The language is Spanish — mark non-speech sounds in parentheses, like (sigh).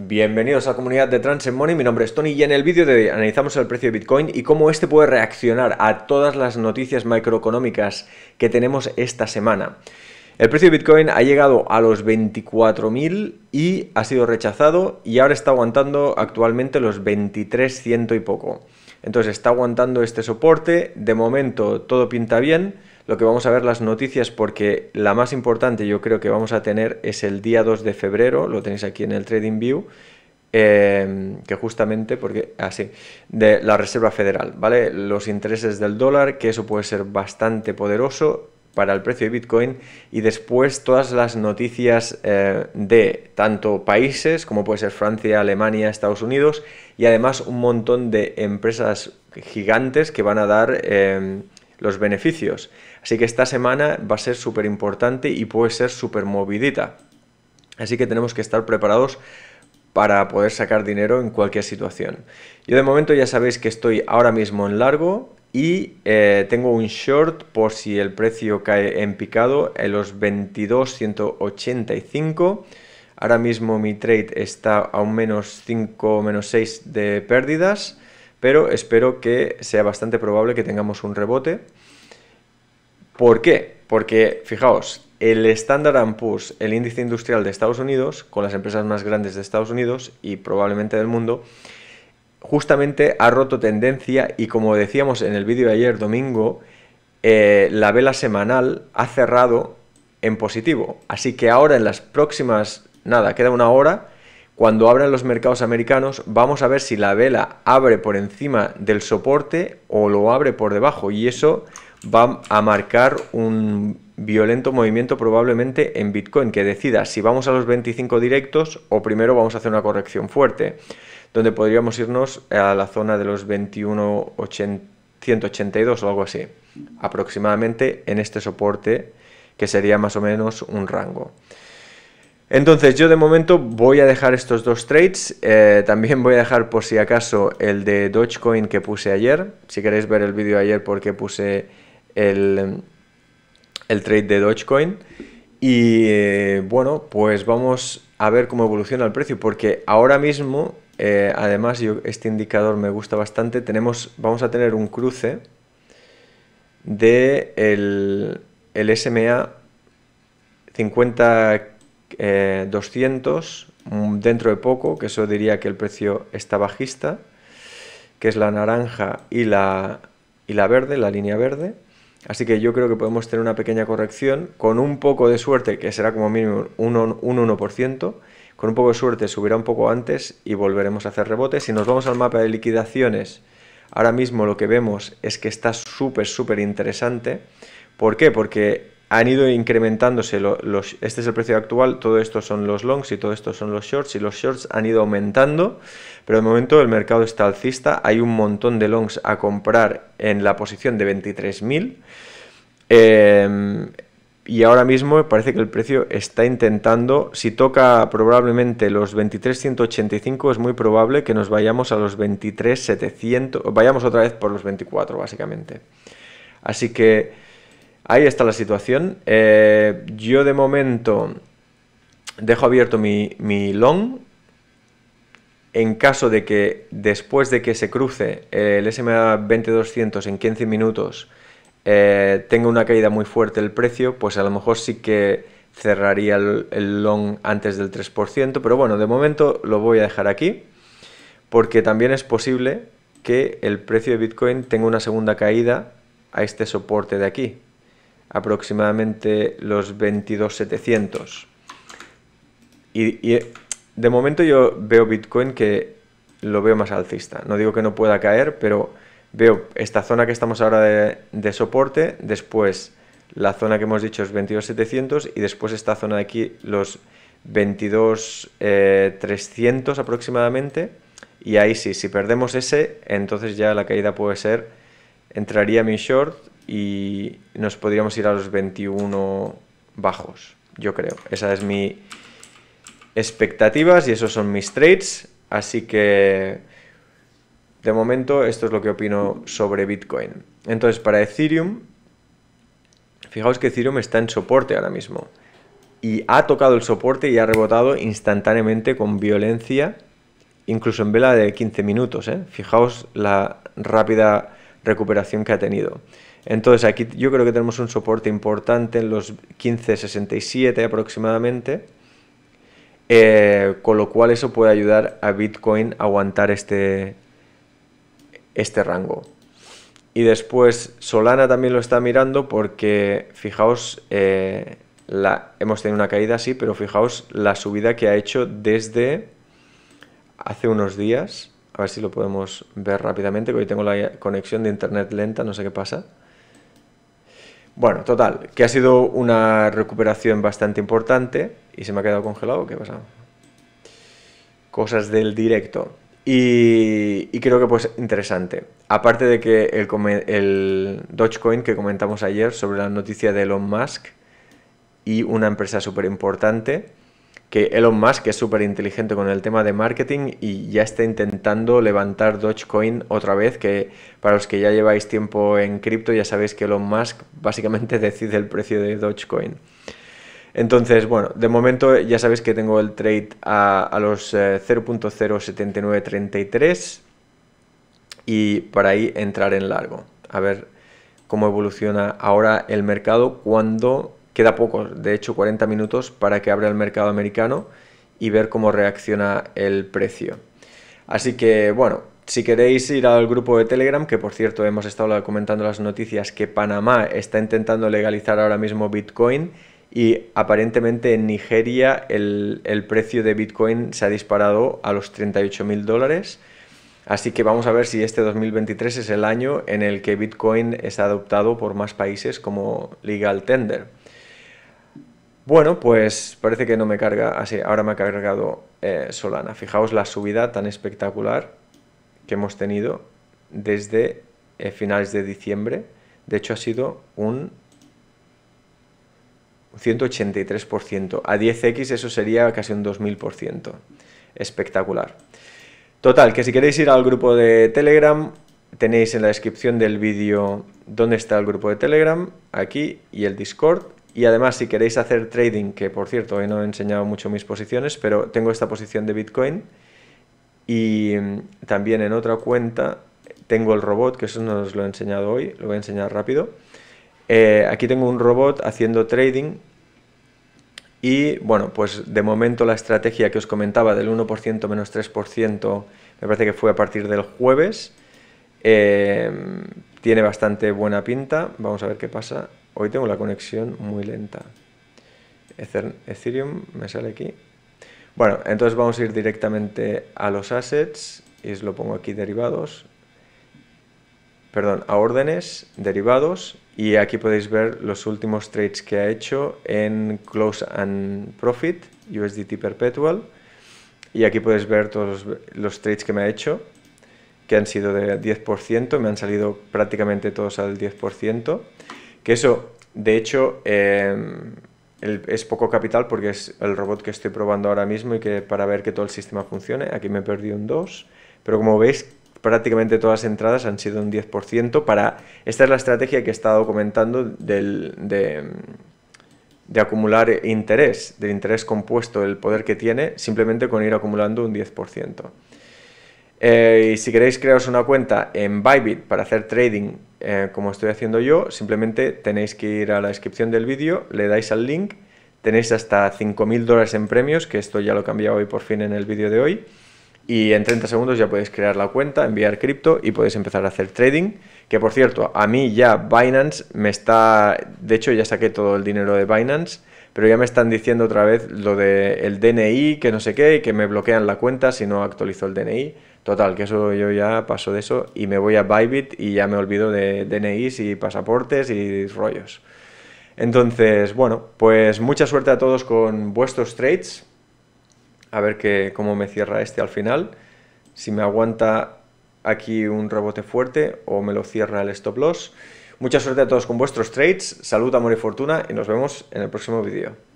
Bienvenidos a la comunidad de Trans Money, mi nombre es Tony y en el vídeo de hoy analizamos el precio de Bitcoin y cómo este puede reaccionar a todas las noticias macroeconómicas que tenemos esta semana. El precio de Bitcoin ha llegado a los 24.000 y ha sido rechazado y ahora está aguantando actualmente los 23 y poco. Entonces está aguantando este soporte, de momento todo pinta bien lo que vamos a ver las noticias porque la más importante yo creo que vamos a tener es el día 2 de febrero, lo tenéis aquí en el Trading View, em, que justamente, porque así, ah, de la Reserva Federal, ¿vale? Los intereses del dólar, que eso puede ser bastante poderoso para el precio de Bitcoin y después todas las noticias eh, de tanto países como puede ser Francia, Alemania, Estados Unidos y además un montón de empresas gigantes que van a dar em, los beneficios. Así que esta semana va a ser súper importante y puede ser súper movidita. Así que tenemos que estar preparados para poder sacar dinero en cualquier situación. Yo de momento ya sabéis que estoy ahora mismo en largo y eh, tengo un short por si el precio cae en picado en los 22.185. Ahora mismo mi trade está a un menos 5, menos 6 de pérdidas pero espero que sea bastante probable que tengamos un rebote. ¿Por qué? Porque, fijaos, el Standard Poor's, el índice industrial de Estados Unidos, con las empresas más grandes de Estados Unidos y probablemente del mundo, justamente ha roto tendencia y como decíamos en el vídeo de ayer domingo, eh, la vela semanal ha cerrado en positivo. Así que ahora en las próximas, nada, queda una hora, cuando abran los mercados americanos, vamos a ver si la vela abre por encima del soporte o lo abre por debajo. Y eso va a marcar un violento movimiento probablemente en Bitcoin, que decida si vamos a los 25 directos o primero vamos a hacer una corrección fuerte, donde podríamos irnos a la zona de los 21, o algo así, aproximadamente en este soporte, que sería más o menos un rango. Entonces yo de momento voy a dejar estos dos trades, eh, también voy a dejar por si acaso el de Dogecoin que puse ayer, si queréis ver el vídeo ayer porque puse el, trade de Dogecoin y eh, bueno pues vamos a ver cómo evoluciona el precio porque ahora mismo eh, además yo, este indicador me gusta bastante, tenemos, vamos a tener un cruce de el, SMA 50 200 eh, mm, dentro de poco, que eso diría que el precio está bajista, que es la naranja y la, y la verde, la línea verde. Así que yo creo que podemos tener una pequeña corrección, con un poco de suerte, que será como mínimo un, un 1%, con un poco de suerte subirá un poco antes y volveremos a hacer rebotes. Si nos vamos al mapa de liquidaciones, ahora mismo lo que vemos es que está súper, súper interesante. ¿Por qué? Porque han ido incrementándose los, este es el precio actual todo esto son los longs y todo esto son los shorts y los shorts han ido aumentando pero de momento el mercado está alcista hay un montón de longs a comprar en la posición de 23.000 em, y ahora mismo parece que el precio está intentando si toca probablemente los 23.185 es muy probable que nos vayamos a los 23.700 vayamos otra vez por los 24 básicamente así que Ahí está la situación. Eh, yo de momento dejo abierto mi, long. En caso de que después de que se cruce el SMA 2200 en 15 minutos eh, tenga una caída muy fuerte el precio, pues a lo mejor sí que cerraría el long antes del 3%. Pero bueno, de momento lo voy a dejar aquí porque también es posible que el precio de Bitcoin tenga una segunda caída a este soporte de aquí, aproximadamente los 22.700. Y, y de momento yo veo Bitcoin que lo veo más alcista. No digo que no pueda caer, pero veo esta zona que estamos ahora de, soporte, después la zona que hemos dicho es 22.700 y después esta zona de aquí los 22.300 eh, aproximadamente. Y ahí sí, si perdemos ese, entonces ya la caída puede ser, entraría mi short y nos podríamos ir a los 21 bajos, yo creo. Esa es mi expectativas y esos son mis trades. Así que de momento esto es lo que opino sobre Bitcoin. Entonces para Ethereum, fijaos que Ethereum está en soporte ahora mismo. Y ha tocado el soporte y ha rebotado instantáneamente con violencia, incluso en vela de 15 minutos. ¿eh? Fijaos la rápida recuperación que ha tenido. Entonces aquí yo creo que tenemos un soporte importante en los 1567 aproximadamente, eh, con lo cual eso puede ayudar a Bitcoin a aguantar este, este rango. Y después Solana también lo está mirando porque fijaos, eh, hemos tenido una caída así, pero fijaos la subida que ha hecho desde hace unos días. A ver si lo podemos ver rápidamente, que hoy tengo la conexión de internet lenta, no sé qué pasa. Bueno, total, que ha sido una recuperación bastante importante y se me ha quedado congelado. ¿Qué pasa? Cosas del directo. Y, creo que pues interesante. Aparte de que el, el Dogecoin que comentamos ayer sobre la noticia de Elon Musk y una empresa súper importante que Elon Musk es súper inteligente con el tema de marketing y ya está intentando levantar Dogecoin otra vez, que para los que ya lleváis tiempo en cripto ya sabéis que Elon Musk básicamente (laughs) decide el precio de Dogecoin. Entonces, bueno, de momento ya sabéis que tengo el trade a, los 0.07933 eh, y para ahí entrar en largo. A ver cómo evoluciona ahora el mercado cuando Queda poco, de hecho 40 minutos para que abra el mercado americano y ver cómo reacciona el precio. Así que bueno, si queréis ir al grupo de Telegram, que por cierto hemos estado comentando las noticias que Panamá está intentando legalizar ahora mismo Bitcoin y aparentemente en Nigeria el, precio de Bitcoin se ha disparado a los 38.000 mil dólares. Así que vamos a ver si este 2023 es el año en el que Bitcoin es adoptado por más países como legal tender. Bueno, pues parece que no me carga así. ahora me ha cargado eh, Solana. Fijaos la subida tan espectacular que hemos tenido desde eh, finales de diciembre. De hecho, ha sido un 183%. A 10x eso sería casi un 2000%. Espectacular. Total, que si queréis ir al grupo de Telegram, tenéis en la descripción del vídeo dónde está el grupo de Telegram, aquí, y el Discord y además, si queréis hacer trading, que por cierto, hoy no he enseñado mucho mis posiciones, pero tengo esta posición de Bitcoin y mm, también en otra cuenta tengo el robot, que eso no os lo he enseñado hoy, lo voy a enseñar rápido. Eh, aquí tengo un robot haciendo trading y bueno, pues de momento la estrategia que os comentaba del 1% menos 3% me parece que fue a partir del jueves. Eh, tiene bastante buena pinta, vamos a ver qué pasa. Hoy tengo la conexión muy lenta. Ethereum me sale aquí. Bueno, entonces vamos a ir directamente a los assets y os lo pongo aquí derivados. Perdón, a órdenes, derivados y aquí podéis ver los últimos trades que ha hecho en Close and Profit, USDT Perpetual. Y aquí podéis ver todos los, trades que me ha hecho, que han sido del 10%, me han salido prácticamente todos al 10%. Que eso, de hecho, em, es poco capital porque es el robot que estoy probando ahora mismo y que para ver que todo el sistema funcione. Aquí me perdí un 2, pero como veis, prácticamente todas las entradas han sido un 10% para... Esta es la estrategia que he estado comentando del, de, acumular interés, del interés compuesto, el poder que tiene, simplemente con ir acumulando un 10%. Eh, y si queréis crearos una cuenta en Bybit para hacer trading eh, como estoy haciendo yo, simplemente tenéis que ir a la descripción del vídeo, le dais al link, tenéis hasta 5.000 dólares en premios, que esto ya lo he cambiado hoy por fin en el vídeo de hoy, y en 30 segundos ya podéis crear la cuenta, enviar cripto y podéis empezar a hacer trading, que por cierto, a mí ya Binance me está, de hecho ya saqué todo el dinero de Binance, pero ya me están diciendo otra vez lo del DNI, que no sé qué, y que me bloquean la cuenta si no actualizo el DNI. Total, que eso yo ya paso de eso y me voy a Bybit y ya me olvido de DNIs y pasaportes y rollos. Entonces, bueno, pues mucha suerte a todos con vuestros trades. A ver cómo me cierra este al final. Si me aguanta aquí un rebote fuerte o me lo cierra el stop loss. Mucha suerte a todos con vuestros trades. Salud, amor y fortuna y nos vemos en el próximo vídeo.